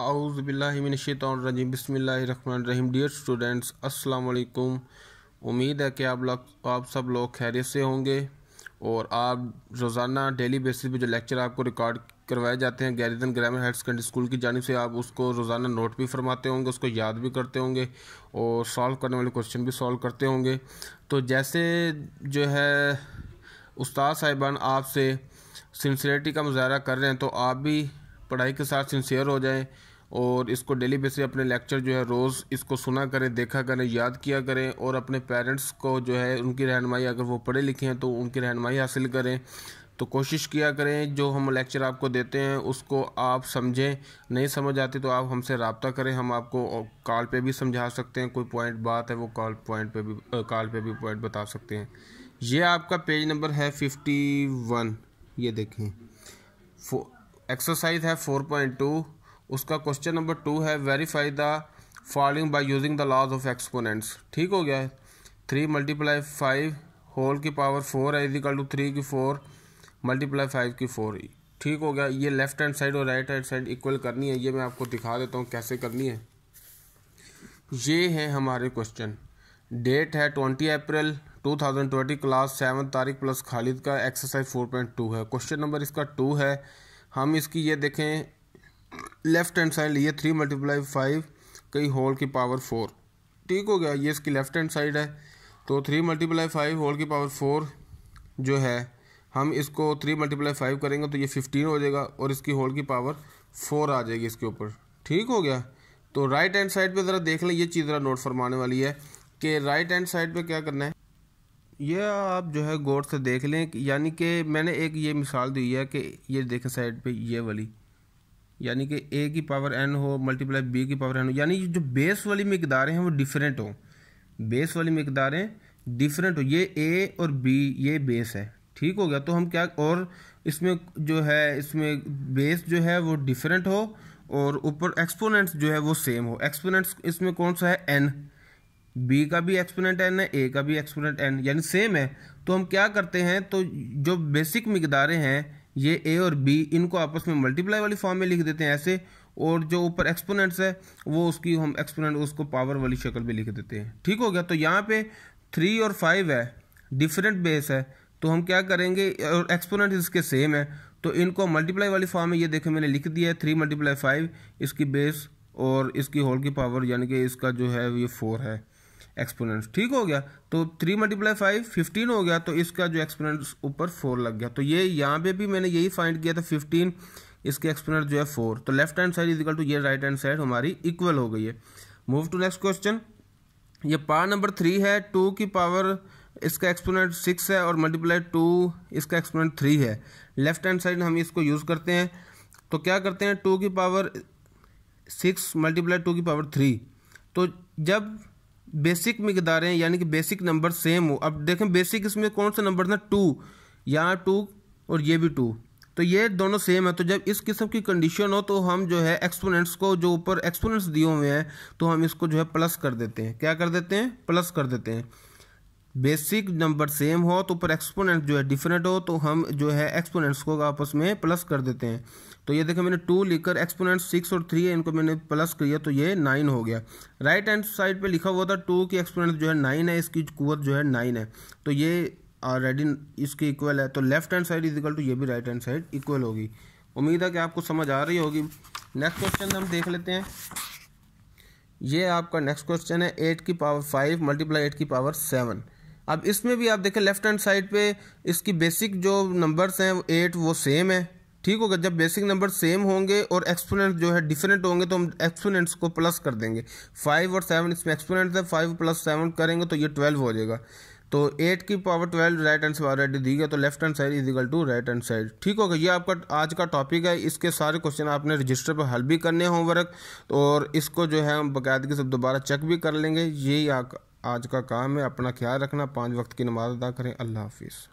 आउज़बिल्लिमिनशैतरजीम बसमीम dear students अस्सलाम उम्मीद है कि आप लोग आप सब लोग खैरियत से होंगे और आप रोज़ाना डेली बेसिस पे जो लेक्चर आपको रिकॉर्ड करवाए जाते हैं Garrison Grammar Higher Secondary School की जानब से आप उसको रोज़ाना नोट भी फरमाते होंगे उसको याद भी करते होंगे और सॉल्व करने वाले क्वेश्चन भी सॉल्व करते होंगे तो जैसे जो है उस्ताद साहिबान आपसे सिंसरेटी का मुजाहरा कर रहे हैं तो आप भी पढ़ाई के साथ सिंसियर हो जाएं और इसको डेली बेस अपने लेक्चर जो है रोज़ इसको सुना करें देखा करें याद किया करें और अपने पेरेंट्स को जो है उनकी रहनमाई अगर वो पढ़े लिखे हैं तो उनकी रहनमाई हासिल करें तो कोशिश किया करें जो हम लेक्चर आपको देते हैं उसको आप समझें नहीं समझ आती तो आप हमसे रबता करें हम आपको कॉल पे भी समझा सकते हैं कोई पॉइंट बात है वो कॉल पॉइंट पे भी कॉल पे भी पॉइंट बता सकते हैं ये आपका पेज नंबर है फिफ्टी वन ये देखें एक्सरसाइज है 4.2 उसका क्वेश्चन नंबर टू है verify the following by using the laws of exponents ठीक हो गया है थ्री मल्टीप्लाई फाइव होल की पावर फोर है इजिकल टू थ्री की फोर मल्टीप्लाई फाइव की फोर ठीक हो गया ये लेफ्ट हैंड साइड और राइट हैंड साइड इक्वल करनी है ये मैं आपको दिखा देता हूँ कैसे करनी है ये है हमारे क्वेश्चन डेट है ट्वेंटी अप्रैल 2020 क्लास सेवन तारीख प्लस खालिद का एक्सरसाइज 4.2 है क्वेश्चन नंबर इसका टू है हम इसकी ये देखें लेफ़्ट हैंड साइड ये थ्री मल्टीप्लाई फाइव कई होल की पावर फोर ठीक हो गया ये इसकी लेफ़्ट हैंड साइड है तो थ्री मल्टीप्लाई फाइव होल की पावर फोर जो है हम इसको थ्री मल्टीप्लाई फाइव करेंगे तो ये फिफ्टीन हो जाएगा और इसकी होल की पावर फोर आ जाएगी इसके ऊपर ठीक हो गया तो राइट हैंड साइड पे ज़रा देख लें ये चीज़ ज़रा नोट फरमाने वाली है कि राइट हैंड साइड पे क्या करना है यह आप जो है गौर से देख लें यानी कि मैंने एक ये मिसाल दी है कि ये देखें साइड पे ये वाली यानी कि ए की पावर एन हो मल्टीप्लाई बी की पावर एन हो यानी जो बेस वाली मकदारें हैं वो डिफरेंट हो बेस वाली मकदारें डिफरेंट हो ये ए और बी ये बेस है ठीक हो गया तो हम क्या और इसमें जो है इसमें बेस जो है वो डिफरेंट हो और ऊपर एक्सपोनेंट्स जो है वो सेम हो एक्सपोनेंट्स इसमें कौन सा है एन बी का भी एक्सपोनेंट एन है ए का भी एक्सपोनेंट एन यानी सेम है तो हम क्या करते हैं तो जो बेसिक मकदारें हैं ये ए और बी इनको आपस में मल्टीप्लाई वाली फॉर्म में लिख देते हैं ऐसे और जो ऊपर एक्सपोनेंट्स है वो उसकी हम एक्सपोनेंट उसको पावर वाली शक्ल में लिख देते हैं ठीक हो गया तो यहाँ पे थ्री और फाइव है डिफरेंट बेस है तो हम क्या करेंगे और एक्सपोनेंट इसके सेम है तो इनको मल्टीप्लाई वाली फॉर्म में ये देखें मैंने लिख दिया है थ्री मल्टीप्लाई फाइव इसकी बेस और इसकी होल की पावर यानी कि इसका जो है ये फोर है एक्सपोनेंट्स ठीक हो गया तो थ्री मल्टीप्लाई फाइव फिफ्टीन हो गया तो इसका जो एक्सपोनेंट्स ऊपर फोर लग गया तो ये यहाँ पे भी मैंने यही फाइंड किया था फिफ्टीन इसके एक्सपोनेंट जो है फोर तो left hand side equal to ये राइट हैंड साइड हमारी इक्वल हो गई है मूव टू नेक्स्ट क्वेश्चन ये पार नंबर थ्री है टू की पावर इसका एक्सपोनेंट सिक्स है और मल्टीप्लाई टू इसका एक्सपोनेंट थ्री है लेफ्ट हैंड साइड हम इसको यूज़ करते हैं तो क्या करते हैं टू की पावर सिक्स मल्टीप्लाई टू की पावर थ्री तो जब बेसिक मकदारें यानी कि बेसिक नंबर सेम हो अब देखें बेसिक इसमें कौन सा नंबर था टू यहाँ टू और ये भी टू तो ये दोनों सेम है तो जब इस किस्म की कंडीशन हो तो हम जो है एक्सपोनेंट्स को जो ऊपर एक्सपोनेंट्स दिए हुए हैं तो हम इसको जो है प्लस कर देते हैं क्या कर देते हैं प्लस कर देते हैं बेसिक नंबर सेम हो तो पर एक्सपोनेंट जो है डिफरेंट हो तो हम जो है एक्सपोनेंट्स को आपस में प्लस कर देते हैं तो ये देखें मैंने टू लिखकर एक्सपोनेंट सिक्स और थ्री है इनको मैंने प्लस किया तो ये नाइन हो गया राइट हैंड साइड पे लिखा हुआ था टू की एक्सपोनेंट जो है नाइन है इसकी कुवत जो है नाइन है तो ये ऑलरेडी इसकी इक्वल है तो left hand side is equal to ये भी राइट हैंड साइड इक्वल होगी उम्मीद है कि आपको समझ आ रही होगी नेक्स्ट क्वेश्चन हम देख लेते हैं ये आपका नेक्स्ट क्वेश्चन है एट की पावर फाइव मल्टीप्लाई एट की पावर सेवन अब इसमें भी आप देखें लेफ्ट हैंड साइड पे इसकी बेसिक जो नंबर्स हैं एट वो सेम है ठीक होगा जब बेसिक नंबर सेम होंगे और एक्सपोनेंट जो है डिफरेंट होंगे तो हम एक्सपोनेंट्स को प्लस कर देंगे फाइव और सेवन इसमें एक्सपोनेंट्स है फाइव प्लस सेवन करेंगे तो ये ट्वेल्व हो जाएगा तो एट की power twelve right hand side already दी गई तो left hand side is equal to right hand side ठीक होगा ये आपका आज का टॉपिक है इसके सारे क्वेश्चन आपने रजिस्टर पर हल भी करने होमवर्क और इसको जो है हम बाकायदगी से दोबारा चेक भी कर लेंगे यही आज का काम है अपना ख्याल रखना पाँच वक्त की नमाज़ अदा करें अल्लाह हाफिज़